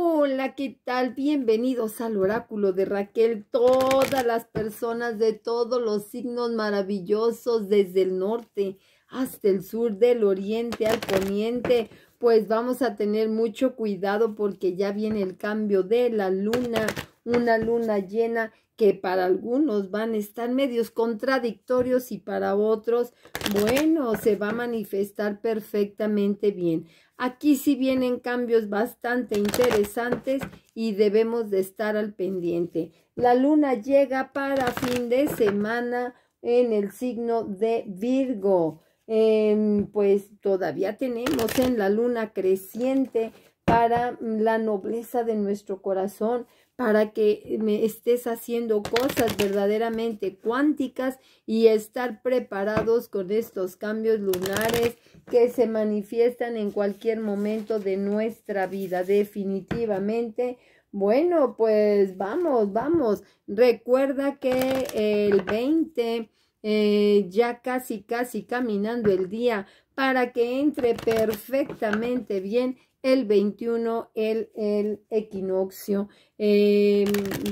Hola, ¿qué tal? Bienvenidos al oráculo de Raquel. Todas las personas de todos los signos maravillosos, desde el norte hasta el sur, del oriente al poniente, pues vamos a tener mucho cuidado porque ya viene el cambio de la luna una luna llena que para algunos van a estar medios contradictorios y para otros, bueno, se va a manifestar perfectamente bien. Aquí sí vienen cambios bastante interesantes y debemos de estar al pendiente. La luna llega para fin de semana en el signo de Virgo. Em, pues todavía tenemos en la luna creciente para la nobleza de nuestro corazón, para que me estés haciendo cosas verdaderamente cuánticas y estar preparados con estos cambios lunares que se manifiestan en cualquier momento de nuestra vida. Definitivamente bueno, pues vamos, vamos. Recuerda que el 20, eh, ya casi, casi caminando el día, para que entre perfectamente bien el 21, el, el equinoccio. Em,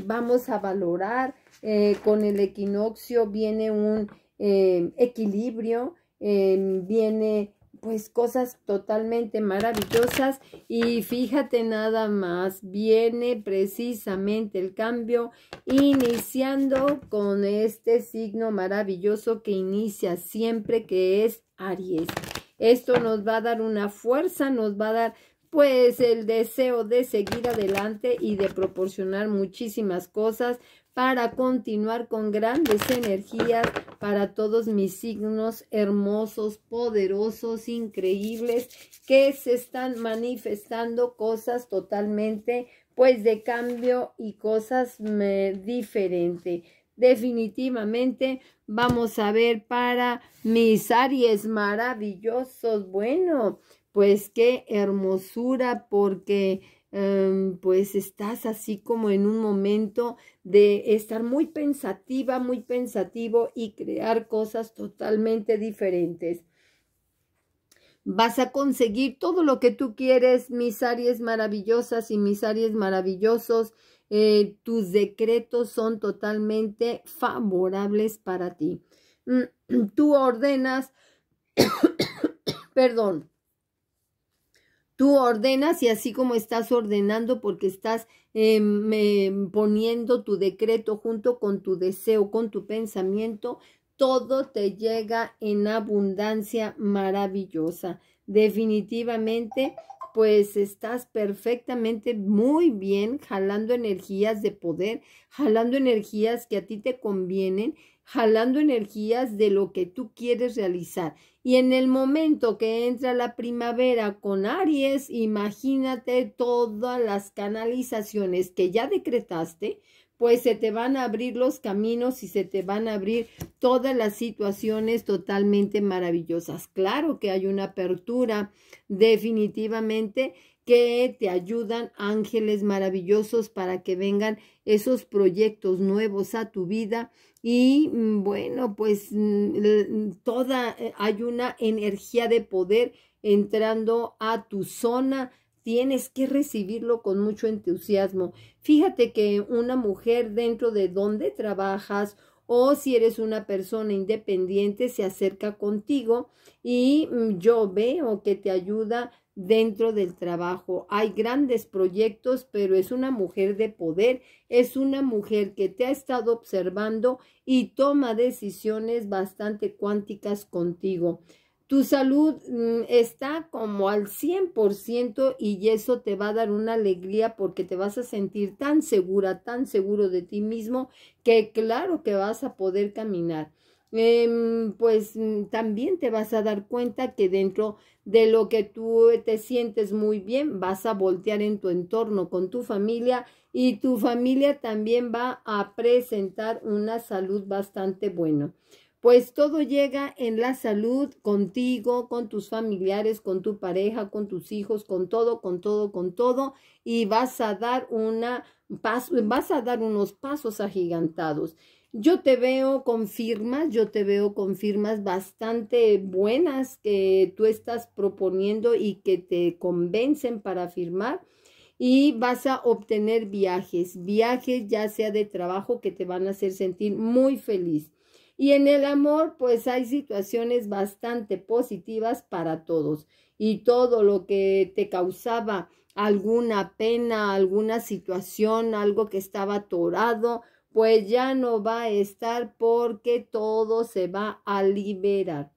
vamos a valorar, eh, con el equinoccio viene un em, equilibrio, em, viene pues cosas totalmente maravillosas y fíjate nada más, viene precisamente el cambio iniciando con este signo maravilloso que inicia siempre que es Aries. Esto nos va a dar una fuerza, nos va a dar pues el deseo de seguir adelante y de proporcionar muchísimas cosas para continuar con grandes energías para todos mis signos hermosos, poderosos, increíbles, que se están manifestando cosas totalmente pues de cambio y cosas diferentes. Definitivamente vamos a ver para mis Aries maravillosos. Bueno, pues qué hermosura porque em, pues estás así como en un momento de estar muy pensativa, muy pensativo y crear cosas totalmente diferentes. Vas a conseguir todo lo que tú quieres, mis aries maravillosas y mis aries maravillosos. Eh, tus decretos son totalmente favorables para ti. Mm, tú ordenas, perdón, Tú ordenas y así como estás ordenando porque estás eh, poniendo tu decreto junto con tu deseo, con tu pensamiento, todo te llega en abundancia maravillosa. Definitivamente, pues estás perfectamente muy bien jalando energías de poder, jalando energías que a ti te convienen, jalando energías de lo que tú quieres realizar. Y en el momento que entra la primavera con Aries, imagínate todas las canalizaciones que ya decretaste, pues se te van a abrir los caminos y se te van a abrir todas las situaciones totalmente maravillosas. Claro que hay una apertura definitivamente que te ayudan ángeles maravillosos para que vengan esos proyectos nuevos a tu vida y mm, bueno, pues mm, mm, toda eh, hay una energía de poder entrando a tu zona. Tienes que recibirlo con mucho entusiasmo. Fíjate que una mujer dentro de donde trabajas o si eres una persona independiente se acerca contigo y yo veo que te ayuda dentro del trabajo. Hay grandes proyectos, pero es una mujer de poder, es una mujer que te ha estado observando y toma decisiones bastante cuánticas contigo. Tu salud mm, está como al 100% y eso te va a dar una alegría porque te vas a sentir tan segura, tan seguro de ti mismo que claro que vas a poder caminar. Em, pues mm, también te vas a dar cuenta que dentro de lo que tú te sientes muy bien, vas a voltear en tu entorno con tu familia y tu familia también va a presentar una salud bastante buena. Pues todo llega en la salud contigo, con tus familiares, con tu pareja, con tus hijos, con todo, con todo, con todo y vas a dar una vas a dar unos pasos agigantados. Yo te veo con firmas, yo te veo con firmas bastante buenas que tú estás proponiendo y que te convencen para firmar y vas a obtener viajes, viajes ya sea de trabajo que te van a hacer sentir muy feliz. Y en el amor, pues hay situaciones bastante positivas para todos y todo lo que te causaba alguna pena, alguna situación, algo que estaba atorado, pues ya no va a estar porque todo se va a liberar.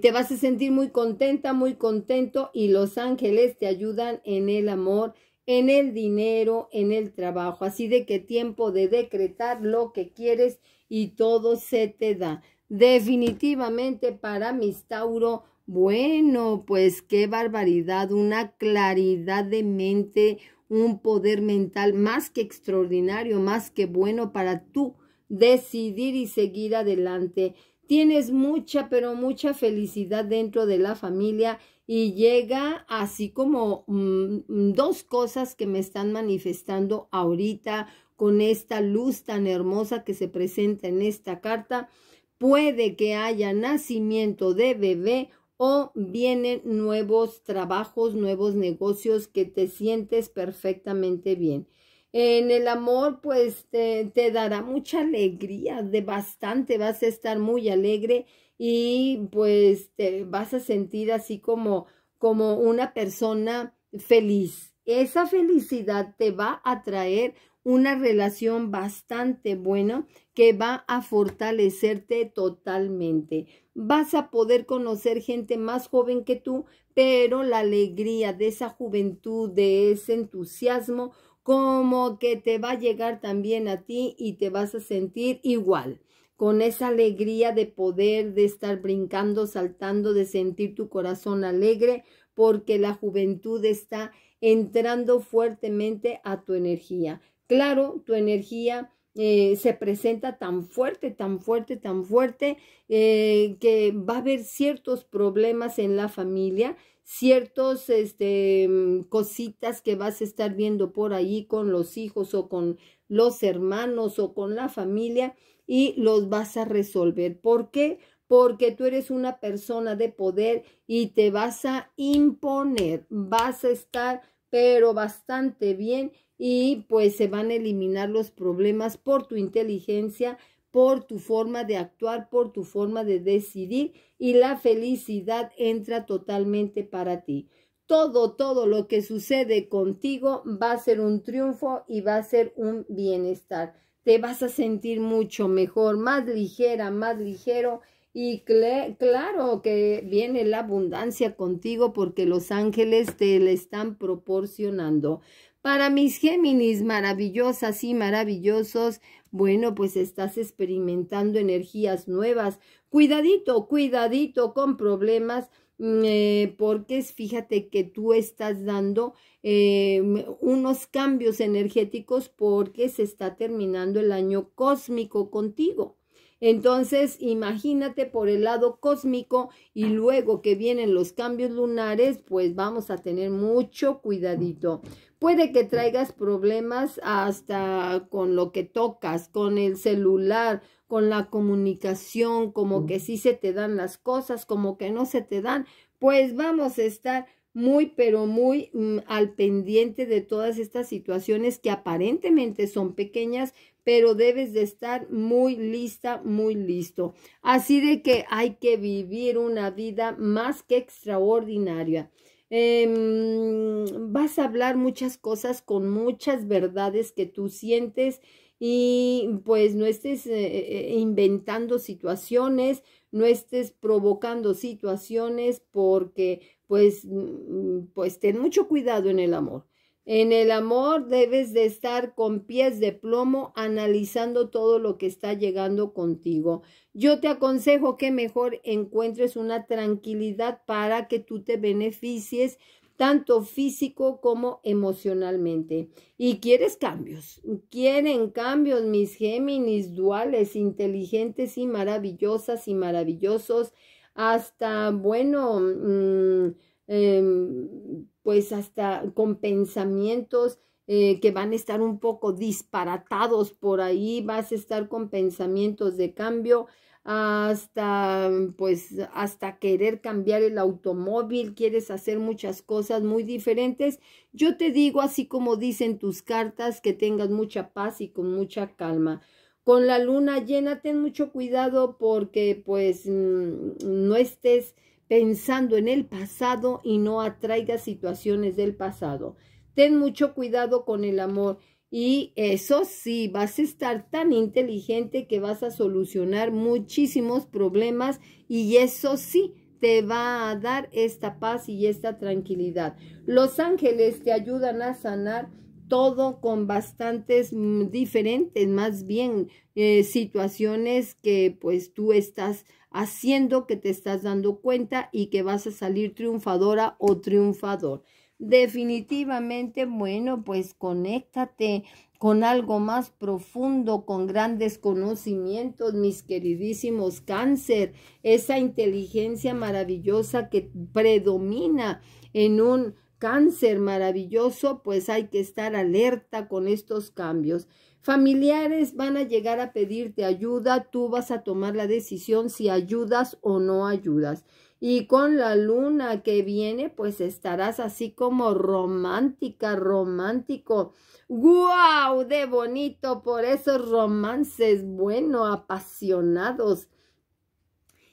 te vas a sentir muy contenta, muy contento y los ángeles te ayudan en el amor, en el dinero, en el trabajo. Así de que tiempo de decretar lo que quieres y todo se te da. Definitivamente para mis Tauro, bueno, pues qué barbaridad, una claridad de mente, un poder mental más que extraordinario, más que bueno para tú decidir y seguir adelante. Tienes mucha, pero mucha felicidad dentro de la familia y llega así como mm, dos cosas que me están manifestando ahorita con esta luz tan hermosa que se presenta en esta carta. Puede que haya nacimiento de bebé o vienen nuevos trabajos, nuevos negocios que te sientes perfectamente bien. En el amor, pues te, dará mucha alegría, de bastante, vas a estar muy alegre y pues te vas a sentir así como, como una persona feliz. Esa felicidad te va a traer una relación bastante buena que va a fortalecerte totalmente. Vas a poder conocer gente más joven que tú, pero la alegría de esa juventud, de ese entusiasmo, como que te va a llegar también a ti y te vas a sentir igual con esa alegría de poder, de estar brincando, saltando, de sentir tu corazón alegre, porque la juventud está entrando fuertemente a tu energía. Claro, tu energía eh, se presenta tan fuerte, tan fuerte, tan fuerte, eh, que va a haber ciertos problemas en la familia, ciertas este, mm, cositas que vas a estar viendo por ahí con los hijos o con los hermanos o con la familia y los vas a resolver. ¿Por qué? Porque tú eres una persona de poder y te vas a imponer, vas a estar pero bastante bien y pues se van a eliminar los problemas por tu inteligencia, por tu forma de actuar, por tu forma de decidir y la felicidad entra totalmente para ti. Todo, todo lo que sucede contigo va a ser un triunfo y va a ser un bienestar. Te vas a sentir mucho mejor, más ligera, más ligero y claro que viene la abundancia contigo porque los ángeles te la están proporcionando. Para mis Géminis maravillosas y maravillosos, bueno, pues estás experimentando energías nuevas. Cuidadito, cuidadito con problemas, mm, eh, porque fíjate que tú estás dando em, unos cambios energéticos porque se está terminando el año cósmico contigo. Entonces, imagínate por el lado cósmico y luego que vienen los cambios lunares, pues vamos a tener mucho cuidadito. Puede que traigas problemas hasta con lo que tocas, con el celular, con la comunicación, como que sí se te dan las cosas, como que no se te dan. Pues vamos a estar muy, pero muy mm, al pendiente de todas estas situaciones que aparentemente son pequeñas, pero debes de estar muy lista, muy listo. Así de que hay que vivir una vida más que extraordinaria. Em, vas a hablar muchas cosas con muchas verdades que tú sientes y pues no estés eh, eh, inventando situaciones, no estés provocando situaciones porque pues, mm, pues ten mucho cuidado en el amor. En el amor debes de estar con pies de plomo analizando todo lo que está llegando contigo. Yo te aconsejo que mejor encuentres una tranquilidad para que tú te beneficies tanto físico como emocionalmente. Y quieres cambios. Quieren cambios mis Géminis duales, inteligentes y maravillosas y maravillosos. Hasta, bueno, mm, em, pues hasta con pensamientos eh, que van a estar un poco disparatados por ahí, vas a estar con pensamientos de cambio, hasta pues hasta querer cambiar el automóvil, quieres hacer muchas cosas muy diferentes. Yo te digo, así como dicen tus cartas, que tengas mucha paz y con mucha calma. Con la luna llena, ten mucho cuidado porque pues mm, no estés pensando en el pasado y no atraiga situaciones del pasado. Ten mucho cuidado con el amor y eso sí, vas a estar tan inteligente que vas a solucionar muchísimos problemas y eso sí, te va a dar esta paz y esta tranquilidad. Los ángeles te ayudan a sanar todo con bastantes mm, diferentes, más bien eh, situaciones que pues tú estás haciendo, que te estás dando cuenta y que vas a salir triunfadora o triunfador. Definitivamente, bueno, pues conéctate con algo más profundo, con grandes conocimientos, mis queridísimos cáncer, esa inteligencia maravillosa que predomina en un cáncer maravilloso, pues hay que estar alerta con estos cambios. Familiares van a llegar a pedirte ayuda, tú vas a tomar la decisión si ayudas o no ayudas. Y con la luna que viene, pues estarás así como romántica, romántico. ¡Guau! De bonito por esos romances, bueno, apasionados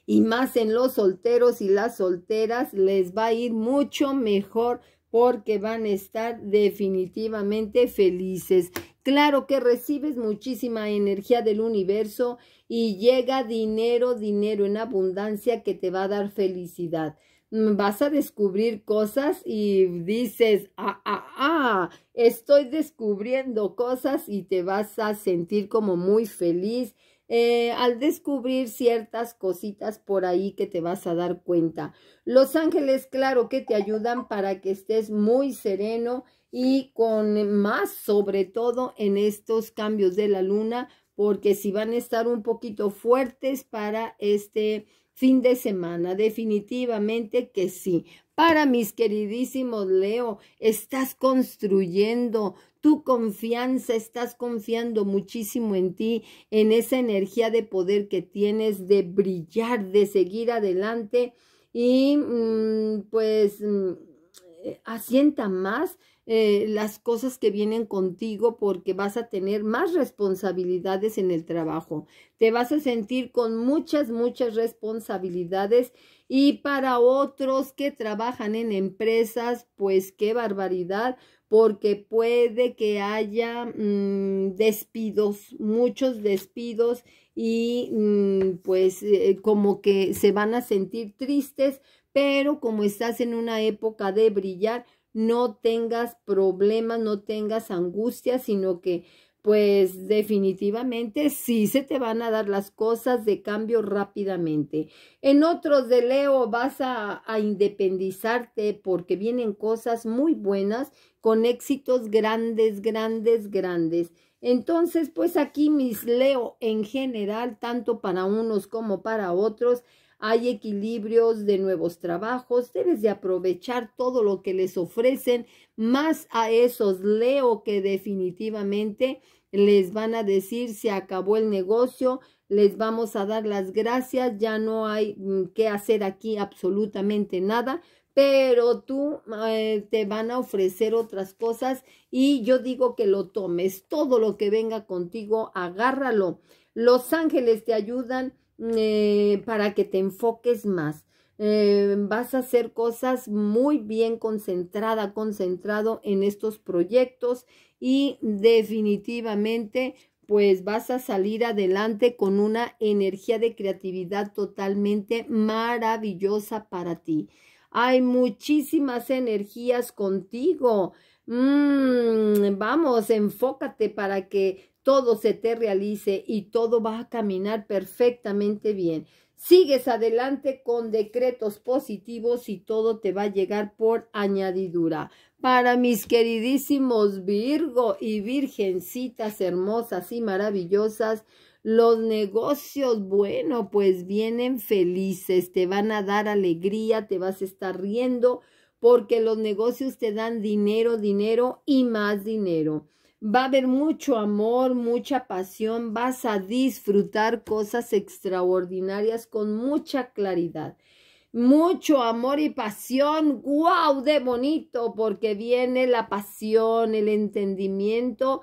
y más en los solteros y las solteras les va a ir mucho mejor porque van a estar definitivamente felices. Claro que recibes muchísima energía del universo y llega dinero, dinero en abundancia que te va a dar felicidad. Mm, vas a descubrir cosas y dices, ah, ah, ah, estoy descubriendo cosas y te vas a sentir como muy feliz eh, al descubrir ciertas cositas por ahí que te vas a dar cuenta. Los ángeles, claro que te ayudan para que estés muy sereno y con más, sobre todo en estos cambios de la luna, porque si van a estar un poquito fuertes para este fin de semana, definitivamente que sí. Para mis queridísimos Leo, estás construyendo tu confianza, estás confiando muchísimo en ti, en esa energía de poder que tienes, de brillar, de seguir adelante y mm, pues mm, eh, asienta más eh, las cosas que vienen contigo porque vas a tener más responsabilidades en el trabajo. Te vas a sentir con muchas, muchas responsabilidades y para otros que trabajan en empresas, pues qué barbaridad, porque puede que haya mm, despidos, muchos despidos y mm, pues eh, como que se van a sentir tristes, pero como estás en una época de brillar, no tengas problemas, no tengas angustias, sino que pues definitivamente sí se te van a dar las cosas de cambio rápidamente. En otros de Leo vas a, a independizarte porque vienen cosas muy buenas con éxitos grandes, grandes, grandes. Entonces, pues aquí mis leo en general, tanto para unos como para otros, hay equilibrios de nuevos trabajos, debes de aprovechar todo lo que les ofrecen, más a esos leo que definitivamente les van a decir se acabó el negocio, les vamos a dar las gracias, ya no hay mm, que hacer aquí absolutamente nada, pero tú eh, te van a ofrecer otras cosas y yo digo que lo tomes. Todo lo que venga contigo, agárralo. Los ángeles te ayudan eh, para que te enfoques más. Eh, vas a hacer cosas muy bien concentrada, concentrado en estos proyectos y definitivamente pues vas a salir adelante con una energía de creatividad totalmente maravillosa para ti. Hay muchísimas energías contigo. Mm, vamos, enfócate para que todo se te realice y todo va a caminar perfectamente bien. Sigues adelante con decretos positivos y todo te va a llegar por añadidura. Para mis queridísimos Virgo y Virgencitas hermosas y maravillosas, los negocios, bueno, pues vienen felices, te van a dar alegría, te vas a estar riendo, porque los negocios te dan dinero, dinero y más dinero. Va a haber mucho amor, mucha pasión, vas a disfrutar cosas extraordinarias con mucha claridad mucho amor y pasión. ¡Wow! De bonito, porque viene la pasión, el entendimiento.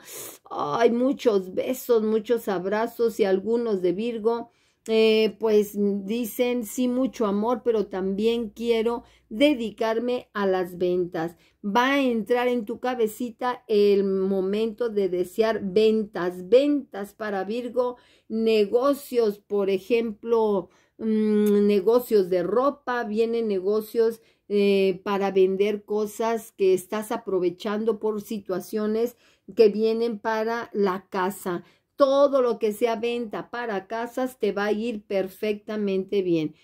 Hay muchos besos, muchos abrazos y algunos de Virgo eh, pues dicen sí mucho amor, pero también quiero dedicarme a las ventas. Va a entrar en tu cabecita el momento de desear ventas, ventas para Virgo, negocios, por ejemplo, mm, negocios de ropa, vienen negocios eh, para vender cosas que estás aprovechando por situaciones que vienen para la casa todo lo que sea venta para casas te va a ir perfectamente bien.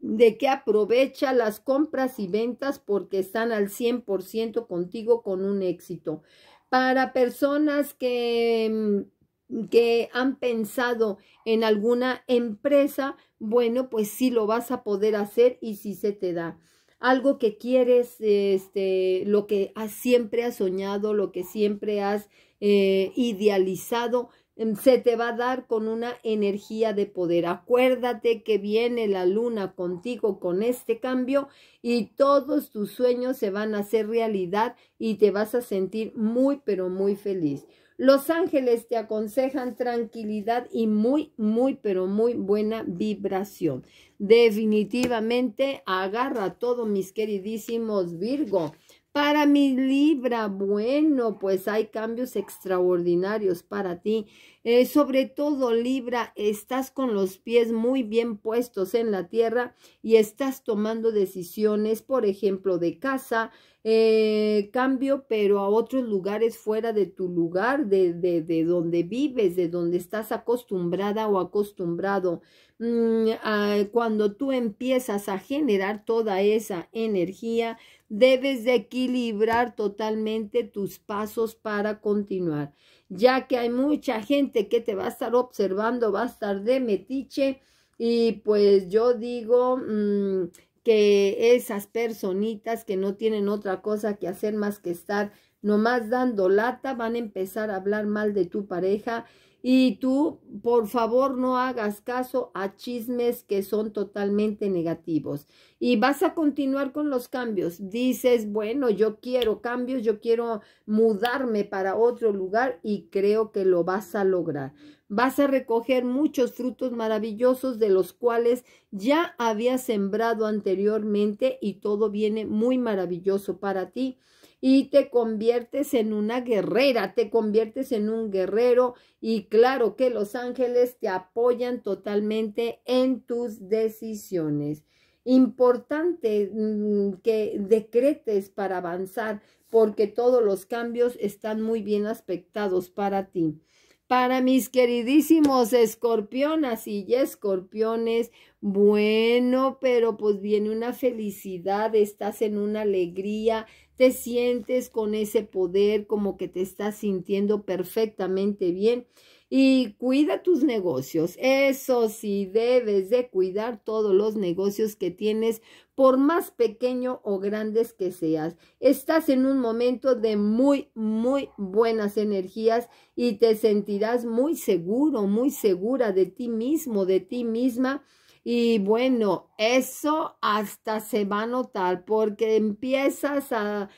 de que aprovecha las compras y ventas porque están al 100% contigo con un éxito. Para personas que mm, que han pensado en alguna empresa, bueno, pues sí lo vas a poder hacer y sí se te da. Algo que quieres, este, lo que siempre has soñado, lo que siempre has eh, idealizado, Em, se te va a dar con una energía de poder. Acuérdate que viene la luna contigo con este cambio y todos tus sueños se van a hacer realidad y te vas a sentir muy, pero muy feliz. Los ángeles te aconsejan tranquilidad y muy, muy, pero muy buena vibración. Definitivamente agarra todo, mis queridísimos Virgo para mi Libra, bueno, pues hay cambios extraordinarios para ti. Eh, sobre todo, Libra, estás con los pies muy bien puestos en la tierra y estás tomando decisiones, por ejemplo, de casa, eh, cambio, pero a otros lugares fuera de tu lugar, de, de donde vives, de donde estás acostumbrada o acostumbrado. Mm, ah, cuando tú empiezas a generar toda esa energía, debes de equilibrar totalmente tus pasos para continuar, ya que hay mucha gente que te va a estar observando, va a estar de metiche y pues yo digo mm, que esas personitas que no tienen otra cosa que hacer más que estar nomás dando lata van a empezar a hablar mal de tu pareja y tú, por favor, no hagas caso a chismes que son totalmente negativos. Y vas a continuar con los cambios. Dices, bueno, yo quiero cambios, yo quiero mudarme para otro lugar y creo que lo vas a lograr. Vas a recoger muchos frutos maravillosos de los cuales ya habías sembrado anteriormente y todo viene muy maravilloso para ti y te conviertes en una guerrera, te conviertes en un guerrero y claro que los ángeles te apoyan totalmente en tus decisiones. Importante mm, que decretes para avanzar porque todos los cambios están muy bien aspectados para ti. Para mis queridísimos escorpionas y escorpiones, bueno, pero pues viene una felicidad, estás en una alegría, te sientes con ese poder, como que te estás sintiendo perfectamente bien. Y cuida tus negocios. Eso sí, debes de cuidar todos los negocios que tienes, por más pequeño o grandes que seas. Estás en un momento de muy, muy buenas energías y te sentirás muy seguro, muy segura de ti mismo, de ti misma y bueno, eso hasta se va a notar porque empiezas a,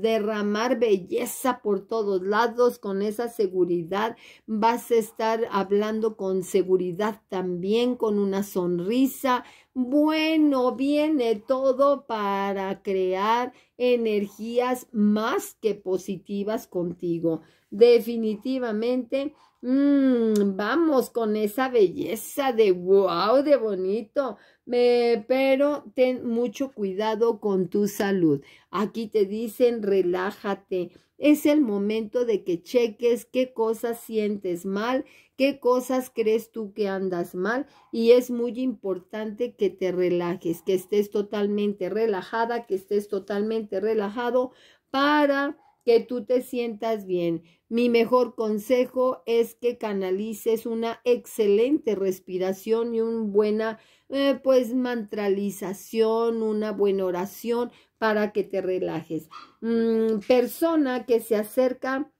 derramar belleza por todos lados con esa seguridad. Vas a estar hablando con seguridad también, con una sonrisa. Bueno, viene todo para crear energías más que positivas contigo. Definitivamente, mm, vamos con esa belleza de wow, de bonito. Eh, pero ten mucho cuidado con tu salud. Aquí te dicen relájate. Es el momento de que cheques qué cosas sientes mal, qué cosas crees tú que andas mal y es muy importante que te relajes, que estés totalmente relajada, que estés totalmente relajado para que tú te sientas bien. Mi mejor consejo es que canalices una excelente respiración y una buena eh, pues mantralización, una buena oración para que te relajes. Mm, persona que se acerca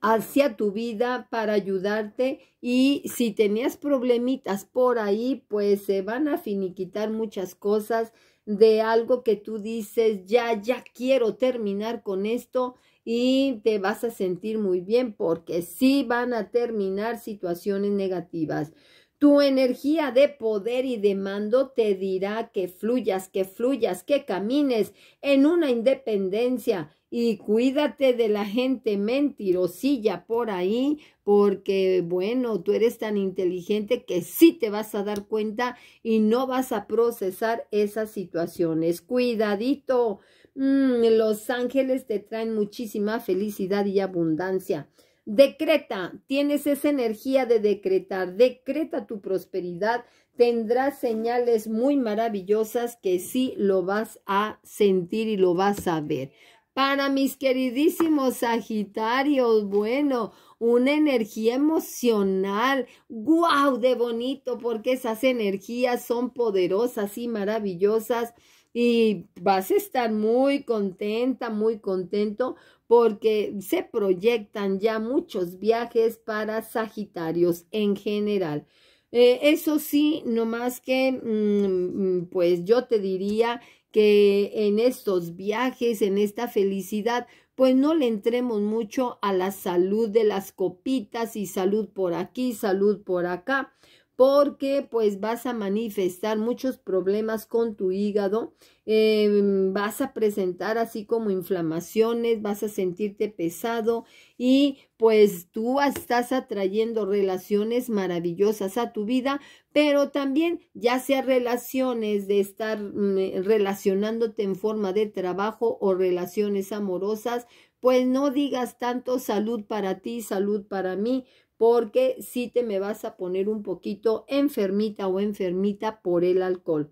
hacia tu vida para ayudarte y si tenías problemitas por ahí, pues se van a finiquitar muchas cosas de algo que tú dices, ya, ya quiero terminar con esto y te vas a sentir muy bien porque sí van a terminar situaciones negativas. Tu energía de poder y de mando te dirá que fluyas, que fluyas, que camines en una independencia y cuídate de la gente mentirosilla por ahí, porque bueno, tú eres tan inteligente que sí te vas a dar cuenta y no vas a procesar esas situaciones. Cuidadito, mm, los ángeles te traen muchísima felicidad y abundancia. Decreta, tienes esa energía de decretar, decreta tu prosperidad, tendrás señales muy maravillosas que sí lo vas a sentir y lo vas a ver. Para mis queridísimos Sagitarios, bueno, una energía emocional. ¡Guau! De bonito, porque esas energías son poderosas y maravillosas y vas a estar muy contenta, muy contento porque se proyectan ya muchos viajes para Sagitarios en general. Eh, eso sí, no más que, mm, mm, pues yo te diría que en estos viajes, en esta felicidad, pues no le entremos mucho a la salud de las copitas y salud por aquí, salud por acá, porque pues vas a manifestar muchos problemas con tu hígado, em, vas a presentar así como inflamaciones, vas a sentirte pesado y pues tú estás atrayendo relaciones maravillosas a tu vida, pero también ya sea relaciones de estar mm, eh, relacionándote en forma de trabajo o relaciones amorosas, pues no digas tanto salud para ti, salud para mí, porque si te me vas a poner un poquito enfermita o enfermita por el alcohol.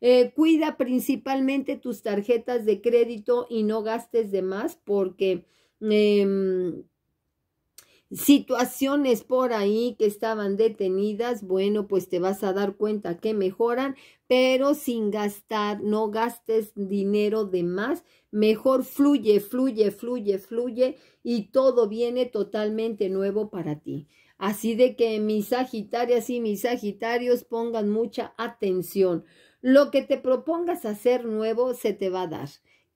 Eh, cuida principalmente tus tarjetas de crédito y no gastes de más porque em, situaciones por ahí que estaban detenidas, bueno, pues te vas a dar cuenta que mejoran, pero sin gastar, no gastes dinero de más, mejor fluye, fluye, fluye, fluye y todo viene totalmente nuevo para ti. Así de que mis Sagitarias y mis Sagitarios pongan mucha atención. Lo que te propongas hacer nuevo se te va a dar.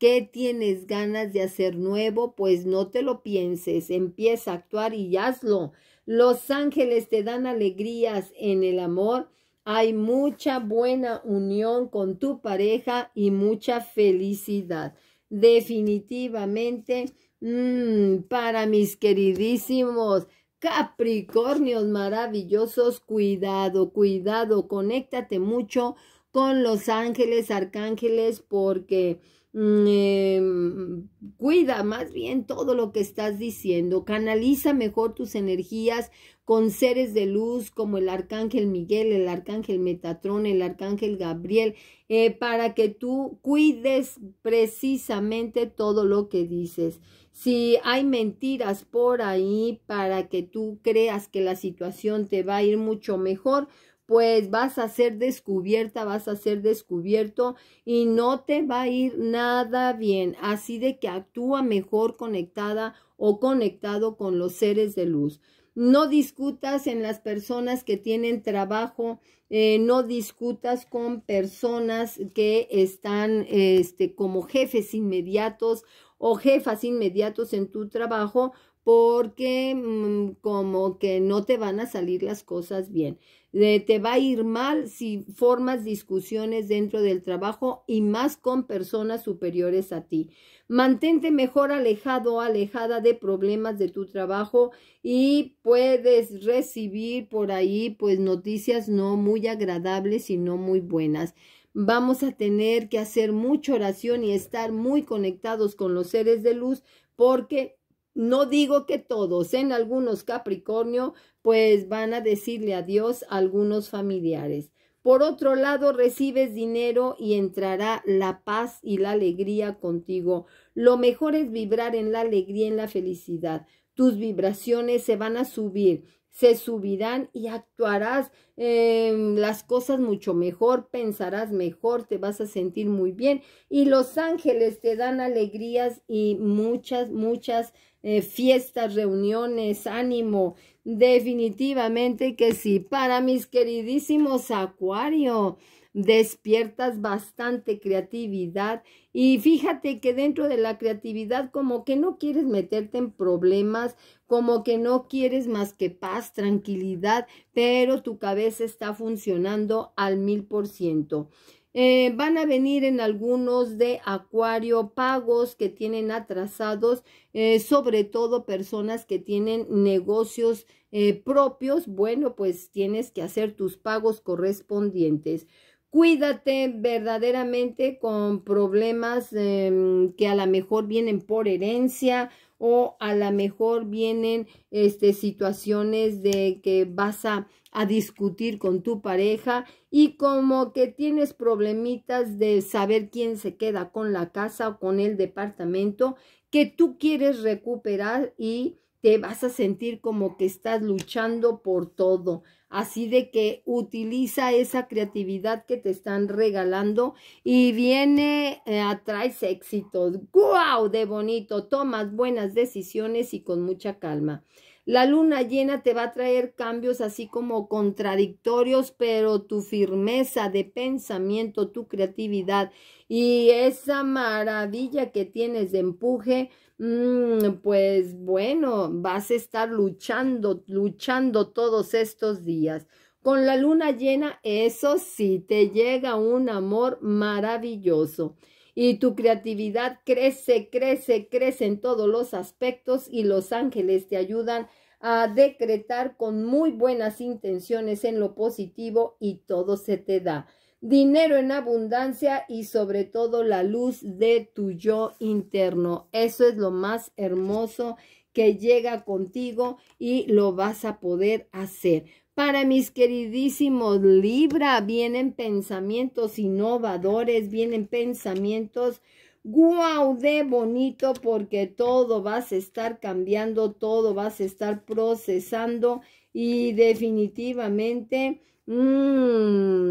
¿Qué tienes ganas de hacer nuevo? Pues no te lo pienses, empieza a actuar y hazlo. Los ángeles te dan alegrías en el amor. Hay mucha buena unión con tu pareja y mucha felicidad. Definitivamente, mm, para mis queridísimos Capricornios maravillosos, cuidado, cuidado, conéctate mucho con los ángeles, arcángeles, porque Mm, em, cuida más bien todo lo que estás diciendo, canaliza mejor tus energías con seres de luz como el arcángel Miguel, el arcángel Metatrón, el arcángel Gabriel, eh, para que tú cuides precisamente todo lo que dices. Si hay mentiras por ahí para que tú creas que la situación te va a ir mucho mejor, pues vas a ser descubierta, vas a ser descubierto y no te va a ir nada bien. Así de que actúa mejor conectada o conectado con los seres de luz. No discutas en las personas que tienen trabajo, eh, no discutas con personas que están este, como jefes inmediatos o jefas inmediatos en tu trabajo, porque mm, como que no te van a salir las cosas bien. Eh, te va a ir mal si formas discusiones dentro del trabajo y más con personas superiores a ti. Mantente mejor alejado o alejada de problemas de tu trabajo y puedes recibir por ahí pues noticias no muy agradables y no muy buenas vamos a tener que hacer mucha oración y estar muy conectados con los seres de luz porque no digo que todos, ¿eh? en algunos Capricornio, pues van a decirle adiós a algunos familiares. Por otro lado, recibes dinero y entrará la paz y la alegría contigo. Lo mejor es vibrar en la alegría en la felicidad. Tus vibraciones se van a subir, se subirán y actuarás em, las cosas mucho mejor, pensarás mejor, te vas a sentir muy bien. Y los ángeles te dan alegrías y muchas, muchas eh, fiestas, reuniones, ánimo. Definitivamente que sí. Para mis queridísimos Acuario, despiertas bastante creatividad y fíjate que dentro de la creatividad como que no quieres meterte en problemas, como que no quieres más que paz, tranquilidad, pero tu cabeza está funcionando al mil por ciento. Eh, van a venir en algunos de acuario pagos que tienen atrasados, eh, sobre todo personas que tienen negocios eh, propios. Bueno, pues tienes que hacer tus pagos correspondientes. Cuídate verdaderamente con problemas em, que a lo mejor vienen por herencia o a lo mejor vienen este, situaciones de que vas a a discutir con tu pareja y como que tienes problemitas de saber quién se queda con la casa o con el departamento que tú quieres recuperar y te vas a sentir como que estás luchando por todo. Así de que utiliza esa creatividad que te están regalando y viene, eh, a atraes éxitos. ¡Guau! De bonito. Tomas buenas decisiones y con mucha calma. La luna llena te va a traer cambios así como contradictorios, pero tu firmeza de pensamiento, tu creatividad y esa maravilla que tienes de empuje, mm, pues bueno, vas a estar luchando, luchando todos estos días. Con la luna llena, eso sí, te llega un amor maravilloso y tu creatividad crece, crece, crece en todos los aspectos y los ángeles te ayudan a decretar con muy buenas intenciones en lo positivo y todo se te da. Dinero en abundancia y sobre todo la luz de tu yo interno. Eso es lo más hermoso que llega contigo y lo vas a poder hacer. Para mis queridísimos Libra vienen pensamientos innovadores, vienen pensamientos guau de bonito porque todo vas a estar cambiando, todo vas a estar procesando y definitivamente mmm,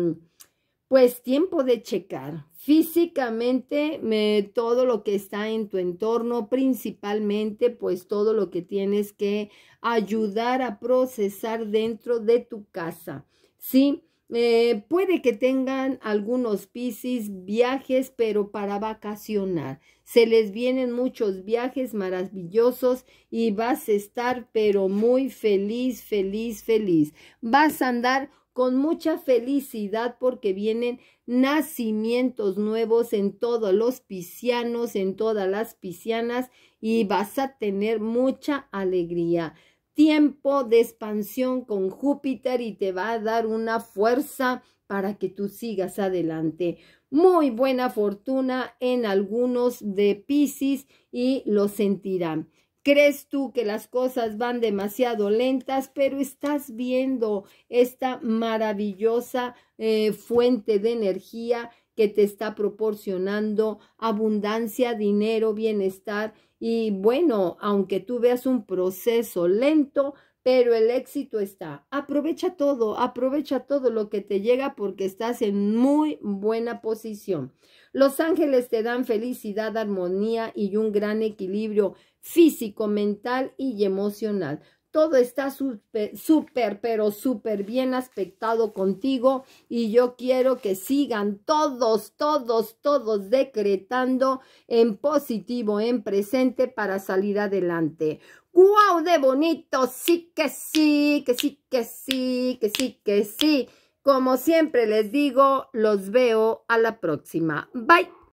pues tiempo de checar físicamente todo lo que está en tu entorno, principalmente pues todo lo que tienes que ayudar a procesar dentro de tu casa, ¿sí? Eh, puede que tengan algunos piscis, viajes, pero para vacacionar. Se les vienen muchos viajes maravillosos y vas a estar, pero muy feliz, feliz, feliz. Vas a andar con mucha felicidad porque vienen nacimientos nuevos en todos los piscianos, en todas las piscianas y vas a tener mucha alegría. Tiempo de expansión con Júpiter y te va a dar una fuerza para que tú sigas adelante. Muy buena fortuna en algunos de Piscis y lo sentirán. Crees tú que las cosas van demasiado lentas, pero estás viendo esta maravillosa eh, fuente de energía que te está proporcionando abundancia, dinero, bienestar. Y bueno, aunque tú veas un proceso lento, pero el éxito está. Aprovecha todo, aprovecha todo lo que te llega porque estás en muy buena posición. Los ángeles te dan felicidad, armonía y un gran equilibrio físico, mental y emocional. Todo está súper, súper, pero súper bien aspectado contigo y yo quiero que sigan todos, todos, todos decretando en positivo, en presente para salir adelante. ¡Wow! ¡De bonito! Sí que sí, que sí, que sí, que sí, que sí. Como siempre les digo, los veo a la próxima. Bye.